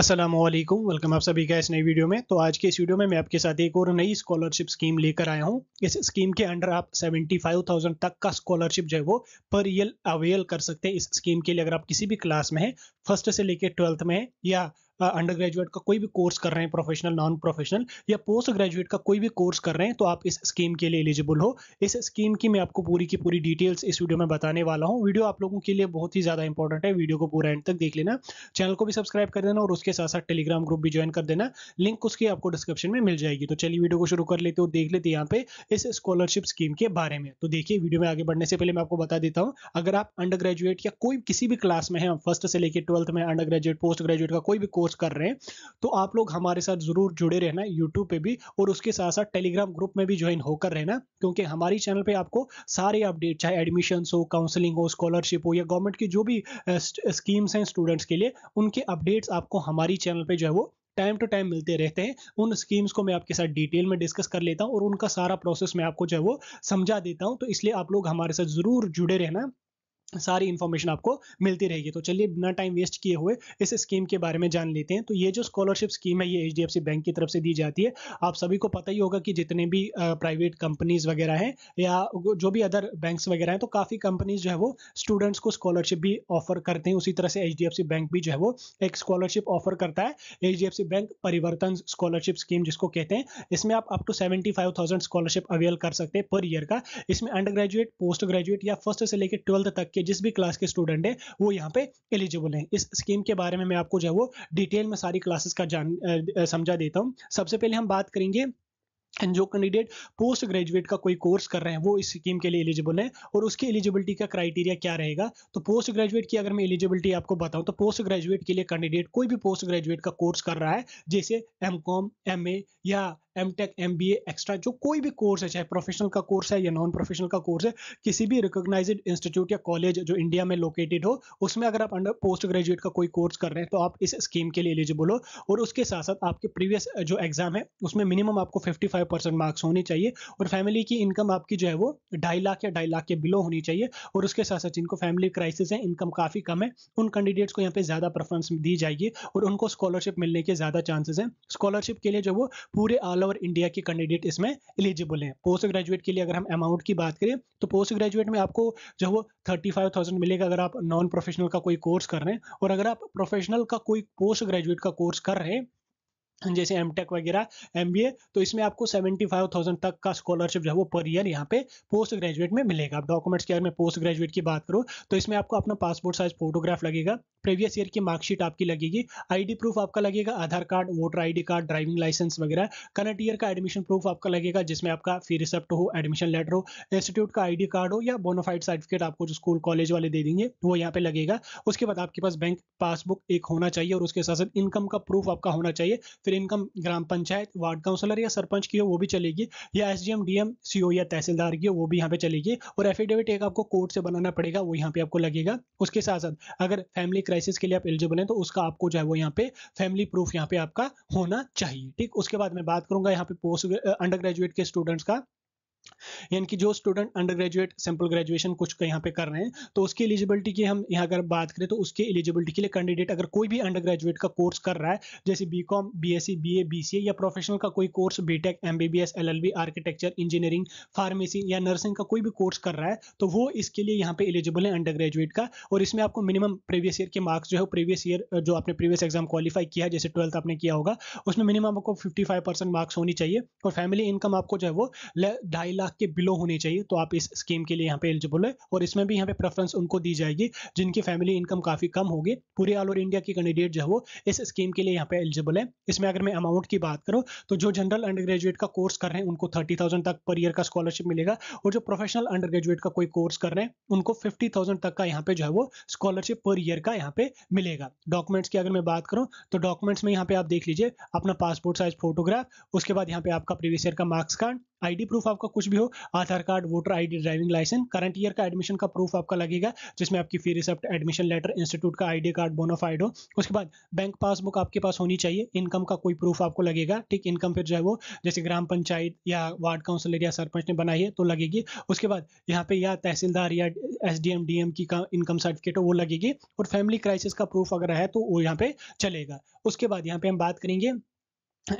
Aslam welcome आप सभी का इस नई वीडियो में तो आज के इस वीडियो में मैं आपके साथ एक और नई स्कॉलरशिप स्कीम लेकर आया हूँ इस स्कीम के अंडर आप 75,000 तक का स्कॉलरशिप जो है वो पर ईयर अवेल कर सकते हैं इस स्कीम के लिए अगर आप किसी भी क्लास में हैं फर्स्ट से लेकर ट्वेल्थ में या अंडर ग्रेजुएट का कोई भी कोर्स कर रहे हैं प्रोफेशनल नॉन प्रोफेशनल या पोस्ट ग्रेजुएट का कोई भी कोर्स कर रहे हैं तो आप इस स्कीम के लिए एलिजिबल हो इस स्कीम की मैं आपको पूरी की पूरी डिटेल्स इस वीडियो में बताने वाला हूँ वीडियो आप लोगों के लिए बहुत ही ज़्यादा इंपॉर्टेंट है वीडियो को पूरा एंड तक देख लेना चैनल को भी सब्सक्राइब कर देना और उसके साथ साथ टेलीग्राम ग्रुप भी ज्वाइन कर देना लिंक उसकी आपको डिस्क्रिप्शन में मिल जाएगी तो चलिए वीडियो को शुरू कर लेते हो देख लेते यहाँ पे इस स्कॉलरशिप स्कीम के बारे में तो देखिए वीडियो में आगे बढ़ने से पहले मैं आपको बता देता हूँ अगर आप अंडर ग्रेजुएट या कोई किसी भी क्लास में है फर्स्ट से लेकर ट्वेल्थ में अंडर ग्रेजुएट पोस्ट ग्रेजुएट का कोई भी कोर्स कोच कर रहे हैं तो आप लोग हमारे साथ ज़रूर जुड़े रहना यूट्यूब पे भी और उसके साथ साथ टेलीग्राम ग्रुप में भी ज्वाइन होकर रहना क्योंकि हमारी चैनल पे आपको सारे अपडेट चाहे एडमिशन हो काउंसलिंग हो स्कॉलरशिप हो या गवर्नमेंट की जो भी स्कीम्स हैं स्टूडेंट्स के लिए उनके अपडेट्स आपको हमारी चैनल पर जो है वो टाइम टू टाइम मिलते रहते हैं उन स्कीम्स को मैं आपके साथ डिटेल में डिस्कस कर लेता हूं और उनका सारा प्रोसेस मैं आपको जो है वो समझा देता हूं तो इसलिए आप लोग हमारे साथ ज़रूर जुड़े रहना सारी इन्फॉर्मेशन आपको मिलती रहेगी तो चलिए बिना टाइम वेस्ट किए हुए इस स्कीम के बारे में जान लेते हैं तो ये जो स्कॉलरशिप स्कीम है ये एच बैंक की तरफ से दी जाती है आप सभी को पता ही होगा कि जितने भी प्राइवेट कंपनीज वगैरह हैं या जो भी अदर बैंक्स वगैरह हैं तो काफ़ी कंपनीज जो है वो स्टूडेंट्स को स्कॉलरशिप भी ऑफर करते हैं उसी तरह से एच बैंक भी जो है वो एक स्कॉलरशिप ऑफर करता है H bank Parivartan scholarship scheme जिसको कहते हैं इसमें आप up to seventy scholarship avail कर सकते हैं पर ईयर का इसमें अंडर ग्रेजुएट पोस्ट ग्रेजुएट या फर्स्ट से लेकर ट्वेल्थ तक के जिस भी क्लास के स्टूडेंट है वो यहाँ पे एलिजिबल हैं इस स्कीम के बारे में मैं आपको जो है वो डिटेल में सारी क्लासेस का जान समझा देता हूँ सबसे पहले हम बात करेंगे जो कैंडिडेट पोस्ट ग्रेजुएट का कोई कोर्स कर रहे हैं वो इस स्कीम के लिए एलिजिबल है और उसकी एलिजिबिलिटी का क्राइटेरिया क्या रहेगा तो पोस्ट ग्रेजुएट की अगर मैं एलिजिबिलिटी आपको बताऊं तो पोस्ट ग्रेजुएट के लिए कैंडिडेट कोई भी पोस्ट ग्रेजुएट का कोर्स कर रहा है जैसे एम कॉम या M tech M B extra जो कोई भी कोर्स है चाहे प्रोफेशनल का कोर्स है या नॉन प्रोफेशनल का कोर्स है किसी भी रिकोगनाइज इंस्टीट्यूट या कॉलेज जो इंडिया में लोकेटेड हो उसमें अगर आप अंडर पोस्ट ग्रेजुएट का कोई कोर्स कर रहे हैं तो आप इस स्कीम के लिए एलिजिबल हो और उसके साथ साथ आपके प्रीवियस जो एग्जाम है उसमें मिनिमम आपको फिफ्टी फाइव परसेंट मार्क्स होने चाहिए और फैमिली की इनकम आपकी जो है वो ढाई लाख या ढाई लाख के बिलो होनी चाहिए और उसके साथ साथ जिनको फैमिली क्राइसिस है इनकम काफ़ी कम है उन कैंडिडेट्स को यहाँ पे ज़्यादा प्रेफरेंस दी जाएगी और उनको स्कॉलरशिप मिलने के ज़्यादा चांसेस हैं स्कॉलरशिप के लिए जो वो पूरे आल ओवर इंडिया के कैंडिडेट इसमें एलिजिबल हैं पोस्ट ग्रेजुएट के लिए अगर हम अमाउंट की बात करें तो पोस्ट ग्रेजुएट में आपको जो वो थर्टी फाइव थाउजेंड मिलेगा अगर आप नॉन प्रोफेशनल का कोई कोर्स कर रहे हैं और अगर आप प्रोफेशनल का कोई पोस्ट ग्रेजुएट का कोर्स कर रहे हैं जैसे एम टेक वगैरह एम बी ए तो इसमें आपको सेवेंटी फाइव थाउजेंड तक का स्कॉलरशिप जो है वो पर ईयर यहाँ पे पोस्ट ग्रेजुएट में मिलेगा आप डॉक्यूमेंट्स के अगर मैं पोस्ट ग्रेजुएट की बात करूँ तो इसमें आपको अपना पासपोर्ट साइज फोटोग्राफ लगेगा प्रीवियस ईयर की मार्कशीट आपकी लगेगी आईडी प्रूफ आपका लगेगा Aadhaar card voter ID card driving licence वगैरह करंट ईयर का एडमिशन प्रूफ आपका लगेगा जिसमें आपका फी रिसेप्ट हो एडमिशन लेटर हो इंस्टीट्यूट का आईडी कार्ड हो या बोनोफाइड सर्टिफिकेट आपको जो स्कूल कॉलेज वाले दे देंगे वो यहाँ पे लगेगा उसके बाद आपके पास बैंक पासबुक एक होना चाहिए और उसके साथ साथ इनकम का प्रूफ आपका होना चाहिए फिर इनकम ग्राम पंचायत वार्ड काउंसलर या सरपंच की हो वो भी चलेगी या एस डी एम या तहसीलदार की हो वो भी यहाँ पे चलेगी और एफिडेविट एक आपको कोर्ट से बनाना पड़ेगा वो यहाँ पे आपको लगेगा उसके साथ साथ अगर फैमिली क्राइसिस के लिए आप एलिजिबल हैं तो उसका आपको जो है वो यहाँ पे फैमिली प्रूफ यहाँ पे आपका होना चाहिए ठीक उसके बाद मैं बात करूंगा यहाँ पे पोस्ट अंडर ग्रेजुएट के स्टूडेंट्स का यानी कि जो student undergraduate simple graduation कुछ का यहाँ पे कर रहे हैं तो उसकी एलिजिबिलिटी की हम यहाँ अगर बात करें तो उसके एलिजिबिलिटी के लिए कैंडिडेट अगर कोई भी अंडर ग्रेजुएट का कोर्स कर रहा है जैसे B com B S C B A B C A या प्रोफेशनल का कोई course B tech M B B S L L B architecture engineering pharmacy या नर्सिंग का कोई भी कोर्स कर रहा है तो वो इसके लिए यहाँ पे एलिजिबल है अंडर ग्रेजुएट का और इसमें आपको मिनिमम प्रीवियस ईयर के मार्क्स जो है प्रीवियस ईयर जो आपने प्रीवियस एग्जाम क्वालिफाई किया जैसे ट्वेल्थ आपने किया होगा उसमें मिनिमम आपको फिफ्टी फाइव परसेंट मार्क्स होनी चाहिए और फैमिली इनकम आपको जो है वो ढाई ढाई लाख के बिलो होने चाहिए तो आप इस स्कीम के लिए यहाँ पे एलिजिबल है और इसमें भी यहाँ पे प्रेफरेंस उनको दी जाएगी जिनकी फैमिली इनकम काफ़ी कम होगी पूरे ऑल ओवर इंडिया के कैंडिडेट जो है वो इस स्कीम के लिए यहाँ पे एलिजिबल है इसमें अगर मैं अमाउंट की बात करूँ तो जो जनरल अंडर ग्रेजुएट का कोर्स कर रहे हैं उनको थर्टी तक पर ईयर का स्कॉलरशिप मिलेगा और जो प्रोफेशनल अंडर ग्रेजुएट का कोई कोर्स कर रहे हैं उनको फिफ्टी तक का यहाँ पे जो है वो स्कॉलरशिप पर ईयर का यहाँ पे मिलेगा डॉक्यूमेंट्स की अगर मैं बात करूँ तो डॉक्यूमेंट्स में यहाँ पे आप देख लीजिए अपना पासपोर्ट साइज फोटोग्राफ उसके बाद यहाँ पे आपका प्रीवियस ईयर का मार्क्स कार्ड आईडी प्रूफ आपका कुछ भी हो Aadhaar card voter ID driving licence current year का एडमिशन का प्रूफ आपका लगेगा जिसमें आपकी fee receipt admission letter institute का आईडी कार्ड बोनाफाइड हो उसके बाद बैंक पासबुक आपके पास होनी चाहिए इनकम का कोई प्रूफ आपको लगेगा ठीक इनकम फिर जो है वो जैसे ग्राम पंचायत या वार्ड काउंसिलर या सरपंच ने बनाई है तो लगेगी उसके बाद यहाँ पे या तहसीलदार या एस डी की इनकम सर्टिफिकेट हो वो लगेगी और फैमिली क्राइसिस का प्रूफ अगर है तो वो यहाँ पे चलेगा उसके बाद यहाँ पे हम बात करेंगे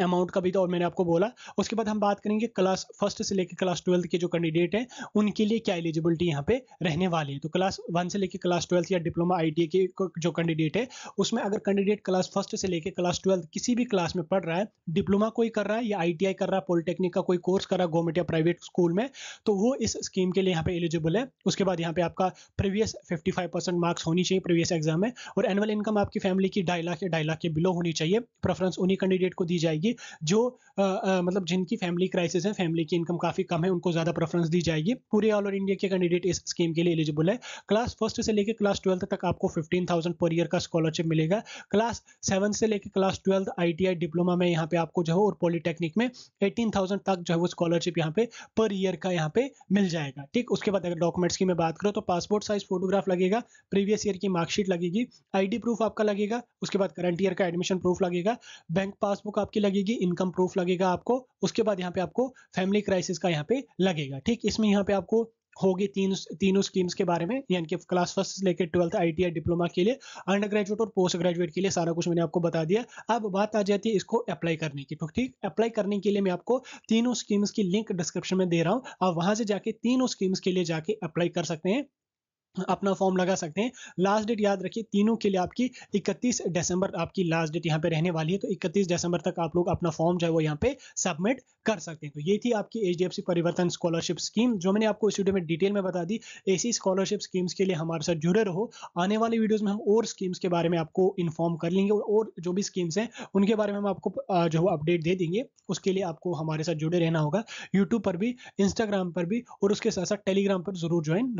अमाउंट का भी था और मैंने आपको बोला उसके बाद हम बात करेंगे क्लास फर्स्ट से लेकर क्लास ट्वेल्थ के जो कैंडिडेट हैं उनके लिए क्या एलिजिबिलिटी यहाँ पे रहने वाली है तो क्लास वन से लेकर क्लास ट्वेल्थ या डिप्लोमा आई के जो कैंडिडेट है उसमें अगर कैंडिडेट क्लास फर्स्ट से लेकर क्लास ट्वेल्थ किसी भी क्लास में पढ़ रहा है डिप्लोमा कोई कर रहा है या आई कर रहा है पॉलिटेक्निक का कोई कोर्स कर रहा है गवर्नमेंट या प्राइवेट स्कूल में तो वो इस स्कीम के लिए यहाँ पे एलिजिबल है उसके बाद यहाँ पे आपका प्रीवियस फिफ्टी मार्क्स होनी चाहिए प्रीवियस एग्जाम में और एनुअल इनकम आपकी फैमिली की ढाई लाख या ढाई लाख के बिलो होनी चाहिए प्रेफरेंस उन्हीं कैंडिडेट को दी जाए जाएगी जो आ, आ, मतलब जिनकी फैमिली क्राइसिस है फैमिली की इनकम काफ़ी कम है उनको ज़्यादा प्रेफरेंस दी जाएगी पूरे ऑल ओवर इंडिया के कैंडिडेट इस स्कीम के लिए एलिजिबल है क्लास फर्स्ट से लेकर क्लास ट्वेल्थ तक आपको फिफ्टीन थाउजेंड पर ईयर का स्कॉलरशिप मिलेगा क्लास सेवन से लेकर क्लास ट्वेल्थ आई डिप्लोमा में यहाँ पे आपको जो है और पॉलिटेक्निक में एटीन थाउजेंड तक जो है वो स्कॉलरशिप यहाँ पे पर ईयर का यहाँ पे मिल जाएगा ठीक उसके बाद अगर डॉक्यूमेंट्स की मैं बात करूँ तो पासपोर्ट साइज फोटोग्राफ लगेगा प्रीवियस ईयर की मार्कशीट लगेगी आईडी प्रूफ आपका लगेगा उसके बाद करंट ईयर का एडमिशन प्रूफ लगेगा बैंक पासबुक आपकी लगेगी इनकम प्रूफ लगेगा आपको उसके बाद यहाँ पे आपको फैमिली क्राइसिस का यहाँ पे लगेगा ठीक इसमें यहाँ पे आपको होगी तीन तीनों स्कीम्स के बारे में यानी कि क्लास फर्स्ट से लेकर ट्वेल्थ आईटीआई डिप्लोमा के लिए अंडर ग्रेजुएट और पोस्ट ग्रेजुएट के लिए सारा कुछ मैंने आपको बता दिया अब बात आ जाती है इसको अप्लाई करने की तो ठीक अप्लाई करने के लिए मैं आपको तीनों स्कीम्स की लिंक डिस्क्रिप्शन में दे रहा हूँ आप वहां से जाके तीनों स्कीम्स के लिए जाके अप्लाई कर सकते हैं अपना फॉर्म लगा सकते हैं लास्ट डेट याद रखिए तीनों के लिए आपकी 31 दिसंबर आपकी लास्ट डेट यहाँ पे रहने वाली है तो 31 दिसंबर तक आप लोग अपना फॉर्म जो है वो यहाँ पे सबमिट कर सकते हैं तो ये थी आपकी एच परिवर्तन स्कॉलरशिप स्कीम जो मैंने आपको इस वीडियो में डिटेल में बता दी ऐसी स्कॉलरशिप स्कीम्स के लिए हमारे साथ जुड़े रहो आने वाली वीडियोज में हम और स्कीम्स के बारे में आपको इन्फॉर्म कर लेंगे और जो भी स्कीम्स हैं उनके बारे में हम आपको जो अपडेट दे देंगे उसके लिए आपको हमारे साथ जुड़े रहना होगा यूट्यूब पर भी इंस्टाग्राम पर भी और उसके साथ साथ टेलीग्राम पर जरूर ज्वाइन